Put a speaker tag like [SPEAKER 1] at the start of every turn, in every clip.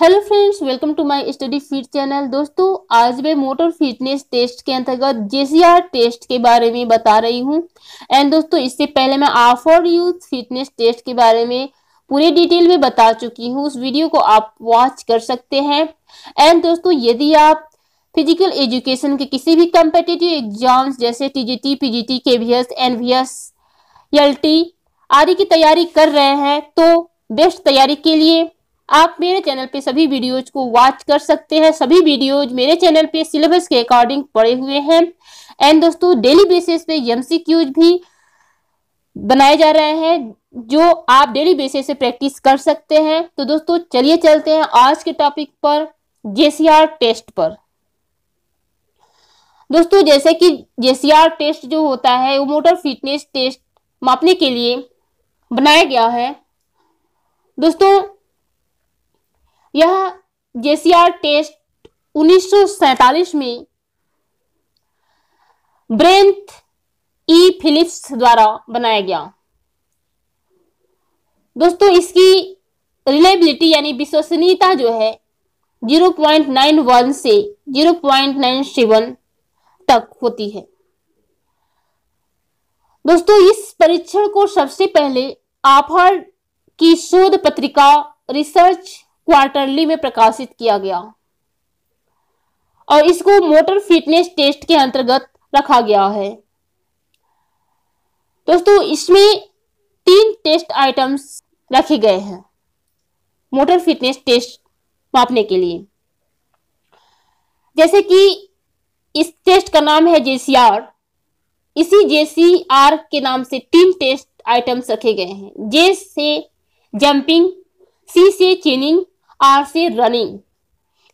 [SPEAKER 1] hello friends welcome to my study fit channel दोस्तों आज मैं मोटर फिटनेस टेस्ट के अंतर्गत जेसीआर टेस्ट के बारे में बता रही हूं एंड दोस्तों इससे पहले मैं आफोर यूथ फिटनेस टेस्ट के बारे में पूरे डिटेल में बता चुकी हूं उस वीडियो को आप वॉच कर सकते हैं एंड दोस्तों यदि आप फिजिकल एजुकेशन के किसी भी कम्पिटेटिव एग्जाम्स जैसे T G T P G T K S N S L T आदि की तैयारी कर रहे हैं तो बेस्ट तैयारी के लिए आप मेरे चैनल पे सभी वीडियोज को वॉच कर सकते हैं सभी वीडियोज मेरे चैनल पे सिलेबस के अकॉर्डिंग पड़े हुए हैं एंड दोस्तों डेली बेसिस पे एमसीक्यूज भी बनाए जा रहे हैं जो आप डेली बेसिस से प्रैक्टिस कर सकते हैं तो दोस्तों चलिए चलते हैं आज के टॉपिक पर जेसीआर टेस्ट पर दोस्तों जैसे कि जेसीआर टेस्ट जो होता है वो मोटर फिटनेस टेस्ट मापने के लिए बनाया गया है दोस्तों यह जेसीआर टेस्ट उन्नीस में ब्रेंथ ई फिलिप्स द्वारा बनाया गया दोस्तों इसकी रिलेबिलिटी यानी विश्वसनीयता जो है 0.91 से 0.97 तक होती है दोस्तों इस परीक्षण को सबसे पहले आफर की शोध पत्रिका रिसर्च क्वार्टरली में प्रकाशित किया गया और इसको मोटर फिटनेस टेस्ट के अंतर्गत रखा गया है दोस्तों इसमें तीन टेस्ट आइटम्स रखे गए हैं मोटर फिटनेस टेस्ट मापने के लिए जैसे कि इस टेस्ट का नाम है जेसीआर इसी जेसीआर के नाम से तीन टेस्ट आइटम्स रखे गए हैं जे से जंपिंग सी से चेनिंग आर सी रनिंग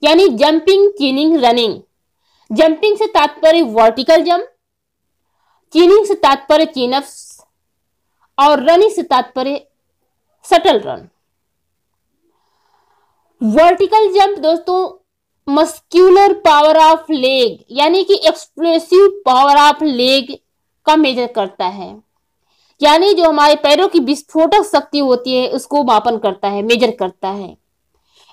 [SPEAKER 1] यानी जंपिंग चीनिंग रनिंग जंपिंग से तात्पर्य वर्टिकल जंप चीनिंग से तात्पर्य चीनअप्स और रनिंग से तात्पर्य सटल रन वर्टिकल जंप दोस्तों मस्क्यूलर पावर ऑफ लेग यानी कि एक्सप्रेसिव पावर ऑफ लेग का मेजर करता है यानी जो हमारे पैरों की विस्फोटक शक्ति होती है उसको मापन करता है मेजर करता है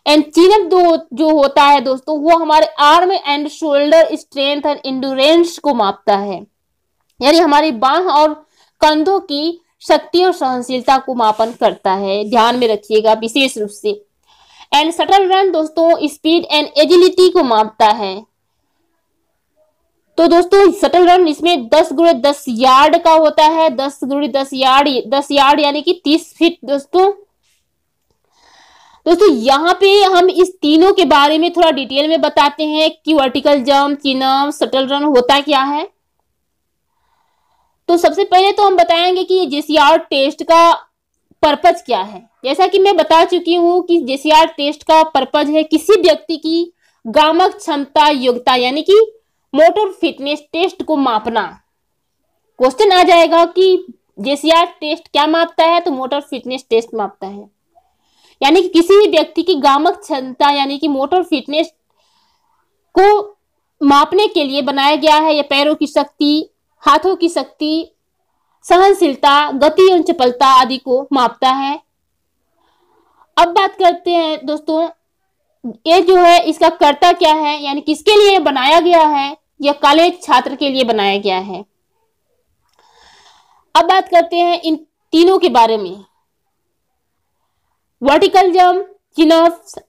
[SPEAKER 1] एंड चीन जो जो होता है दोस्तों वो हमारे arm and shoulder strength and endurance को मापता है यानी हमारी बांह और कंधों की शक्ति और सहनशीलता को मापन करता है ध्यान में रखिएगा विशेष रूप से एंड सटल रन दोस्तों स्पीड एंड एजिलिटी को मापता है तो दोस्तों सटल रन इसमें दस गुड़े दस यार्ड का होता है दस गुड़े दस यार्ड दस यार्ड यानी कि तीस फीट दोस्तों दोस्तों यहाँ पे हम इस तीनों के बारे में थोड़ा डिटेल में बताते हैं कि वर्टिकल जम्प चिनम सटल रन होता क्या है तो सबसे पहले तो हम बताएंगे कि जेसीआर टेस्ट का पर्पज क्या है जैसा कि मैं बता चुकी हूँ कि जेसीआर टेस्ट का पर्पज है किसी व्यक्ति की गामक क्षमता योग्यता यानी कि मोटर फिटनेस टेस्ट को मापना क्वेश्चन आ जाएगा कि जेसीआर टेस्ट क्या मापता है तो मोटर फिटनेस टेस्ट मापता है यानी कि किसी भी व्यक्ति की गामक क्षमता यानी कि मोटर फिटनेस को मापने के लिए बनाया गया है यह पैरों की शक्ति हाथों की शक्ति सहनशीलता गति एवं चपलता आदि को मापता है अब बात करते हैं दोस्तों ये जो है इसका कर्ता क्या है यानी किसके लिए बनाया गया है यह कॉलेज छात्र के लिए बनाया गया है अब बात करते हैं इन तीनों के बारे में vertical jump chin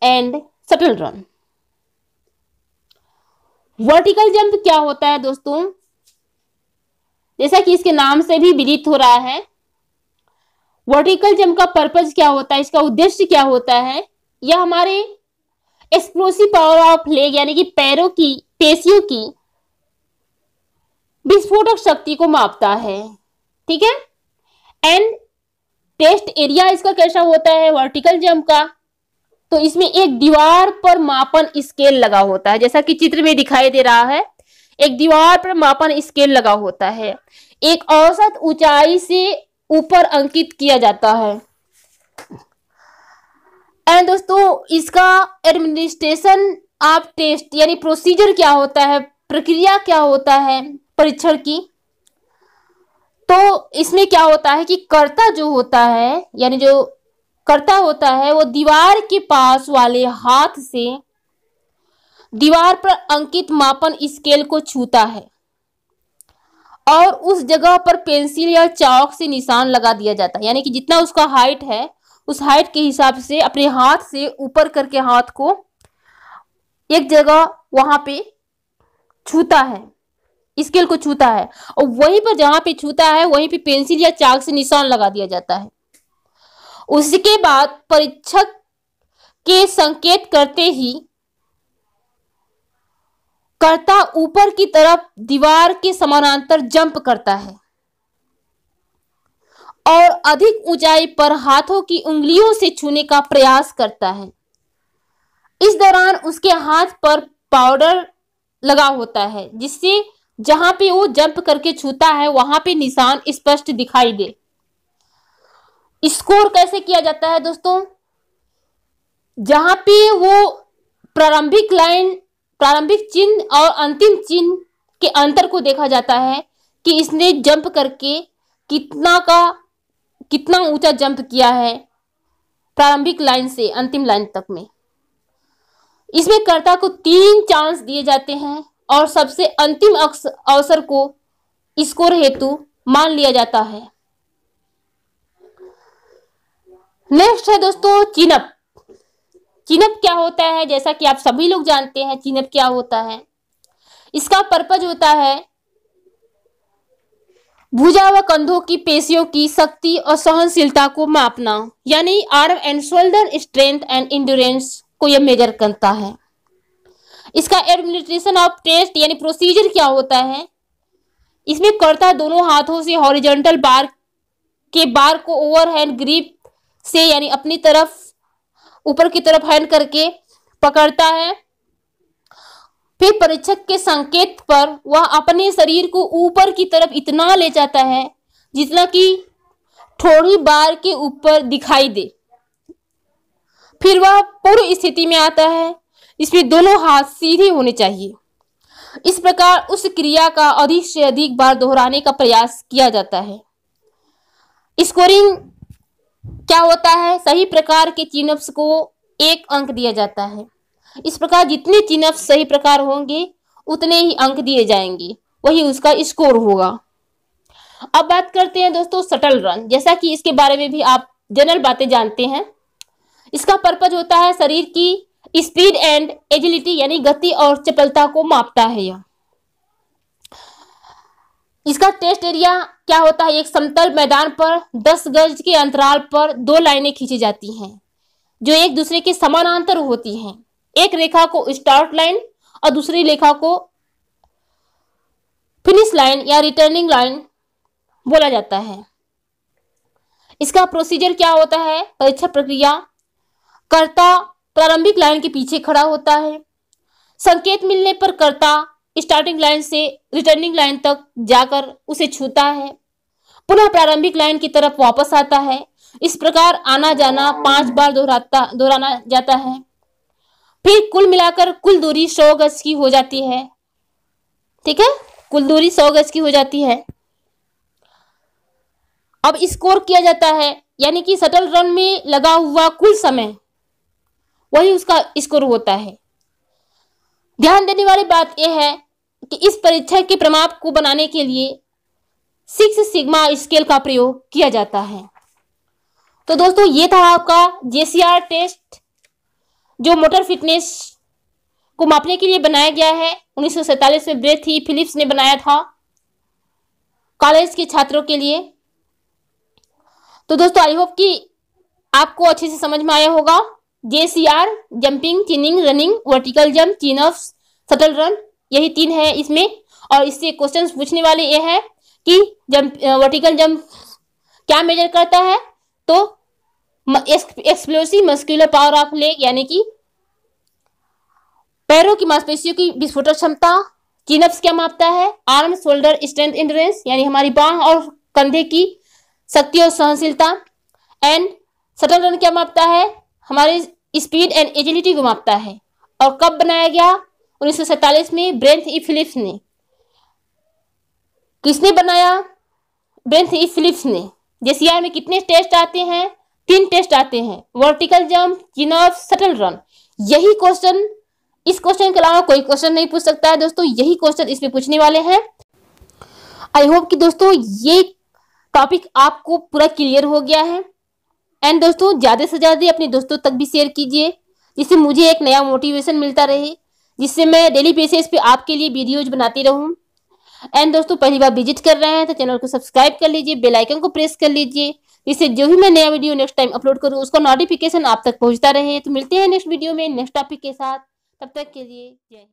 [SPEAKER 1] and shuttle run vertical jump क्या होता है दोस्तों जैसा कि इसके नाम से भी विदित हो रहा है वर्टिकल जंप का पर्पज क्या होता है इसका उद्देश्य क्या होता है यह हमारे एक्सप्लोसिव पावर ऑफ लेग यानी कि पैरों की पेशियों की विस्फोटक शक्ति को मापता है ठीक है एंड टेस्ट एरिया इसका कैसा होता है वर्टिकल जंप का तो इसमें एक दीवार पर मापन स्केल लगा होता है जैसा कि चित्र में दिखाई दे रहा है एक दीवार पर मापन स्केल लगा होता है एक औसत ऊंचाई से ऊपर अंकित किया जाता है एंड दोस्तों इसका एडमिनिस्ट्रेशन आप टेस्ट यानी प्रोसीजर क्या होता है प्रक्रिया क्या होता है परीक्षण की तो इसमें क्या होता है कि कर्ता जो होता है यानी जो कर्ता होता है वो दीवार के पास वाले हाथ से दीवार पर अंकित मापन स्केल को छूता है और उस जगह पर पेंसिल या चौक से निशान लगा दिया जाता है यानी कि जितना उसका हाइट है उस हाइट के हिसाब से अपने हाथ से ऊपर करके हाथ को एक जगह वहां पे छूता है स्केल को छूता है और वहीं पर जहां पे छूता है वहीं पे पेंसिल या चाक से निशान लगा दिया जाता है उसके बाद परीक्षक के संकेत करते ही कर्ता ऊपर की तरफ दीवार के समानांतर जंप करता है और अधिक ऊंचाई पर हाथों की उंगलियों से छूने का प्रयास करता है इस दौरान उसके हाथ पर पाउडर लगा होता है जिससे जहां पे वो जंप करके छूता है वहां पे निशान स्पष्ट दिखाई दे स्कोर कैसे किया जाता है दोस्तों जहां पे वो प्रारंभिक लाइन प्रारंभिक चिन्ह और अंतिम चिन्ह के अंतर को देखा जाता है कि इसने जंप करके कितना का कितना ऊंचा जंप किया है प्रारंभिक लाइन से अंतिम लाइन तक में इसमें कर्ता को तीन चांस दिए जाते हैं और सबसे अंतिम अवसर को स्कोर हेतु मान लिया जाता है नेक्स्ट है दोस्तों चिनप चिनप क्या होता है जैसा कि आप सभी लोग जानते हैं चिनप क्या होता है इसका पर्पज होता है भुजा व कंधों की पेशियों की शक्ति और सहनशीलता को मापना यानी arm and shoulder strength and इंड को यह मेजर करता है इसका एडमिनिस्ट्रेशन ऑफ टेस्ट यानी प्रोसीजर क्या होता है इसमें कर्ता दोनों हाथों से हॉरिजेंटल बार के बार को ओवर हैंड ग्रीप से यानी अपनी तरफ ऊपर की तरफ हैंड करके पकड़ता है फिर परीक्षक के संकेत पर वह अपने शरीर को ऊपर की तरफ इतना ले जाता है जितना कि थोड़ी बार के ऊपर दिखाई दे फिर वह पूर्व स्थिति में आता है इसमें दोनों हाथ सीधे होने चाहिए इस प्रकार उस क्रिया का अधिक से अधिक बार दोहराने का प्रयास किया जाता है स्कोरिंग क्या होता है सही प्रकार के चिनअप्स को एक अंक दिया जाता है इस प्रकार जितने चिनअप्स सही प्रकार होंगे उतने ही अंक दिए जाएंगे वही उसका स्कोर होगा अब बात करते हैं दोस्तों सटल रन जैसा कि इसके बारे में भी आप जनरल बातें जानते हैं इसका पर्पज होता है शरीर की स्पीड एंड एजिलिटी यानी गति और चपलता को मापता है यह इसका टेस्ट एरिया क्या होता है एक समतल मैदान पर दस गज के अंतराल पर दो लाइनें खींची जाती हैं जो एक दूसरे के समानांतर होती हैं एक रेखा को स्टार्ट लाइन और दूसरी रेखा को फिनिश लाइन या रिटर्निंग लाइन बोला जाता है इसका प्रोसीजर क्या होता है परीक्षा प्रक्रिया कर्ता प्रारंभिक लाइन के पीछे खड़ा होता है संकेत मिलने पर कर्ता स्टार्टिंग लाइन से रिटर्निंग लाइन तक जाकर उसे छूता है पुनः प्रारंभिक लाइन की तरफ वापस आता है इस प्रकार आना जाना पांच बार दोहराता दोहराना जाता है फिर कुल मिलाकर कुल दूरी सौ गज की हो जाती है ठीक है कुल दूरी सौ गज की हो जाती है अब स्कोर किया जाता है यानी कि सटल रन में लगा हुआ कुल समय वही उसका स्कोर होता है ध्यान देने वाली बात यह है कि इस परीक्षा के प्रमाप को बनाने के लिए सिक्स सिग्मा स्केल का प्रयोग किया जाता है तो दोस्तों ये था आपका जेसीआर टेस्ट जो मोटर फिटनेस को मापने के लिए बनाया गया है उन्नीस में ब्रेथ ही फिलिप्स ने बनाया था कॉलेज के छात्रों के लिए तो दोस्तों आई होप कि आपको अच्छे से समझ में आया होगा JCR jumping chinning running vertical jump chin of shuttle run यही तीन है इसमें और इससे क्वेश्चन पूछने वाले ये है कि जंप वर्टिकल जंप क्या मेजर करता है तो explosive muscular power of leg यानी कि पैरों की मांसपेशियों की विस्फोटक क्षमता चिनअप्स क्या मापता है आर्म शोल्डर स्ट्रेंथ इंडोरेंस यानी हमारी बाह और कंधे की शक्ति और सहनशीलता एंड सटल रन क्या मापता है हमारे स्पीड एंड एजिलिटी को मापता है और कब बनाया गया उन्नीस में ब्रेंथ ई फिलिप्स ने किसने बनाया ब्रेंथ ई फिलिप्स ने जेसीआर में कितने टेस्ट आते हैं तीन टेस्ट आते हैं vertical jump chin up shuttle run यही क्वेश्चन इस क्वेश्चन के अलावा कोई क्वेश्चन नहीं पूछ सकता है दोस्तों यही क्वेश्चन इसमें पूछने वाले हैं आई होप कि दोस्तों ये टॉपिक आपको पूरा क्लियर हो गया है एंड दोस्तों ज़्यादा से ज़्यादा अपने दोस्तों तक भी शेयर कीजिए जिससे मुझे एक नया मोटिवेशन मिलता रहे जिससे मैं डेली बेसिस पे आपके लिए वीडियोज बनाती रहूँ एंड दोस्तों पहली बार विजिट कर रहे हैं तो चैनल को सब्सक्राइब कर लीजिए बेल आइकन को प्रेस कर लीजिए जिससे जो भी मैं नया वीडियो नेक्स्ट टाइम अपलोड करूँ उसका नोटिफिकेशन आप तक पहुँचता रहे तो मिलते हैं नेक्स्ट वीडियो में नेक्स्ट टॉपिक के साथ तब तक के लिए जय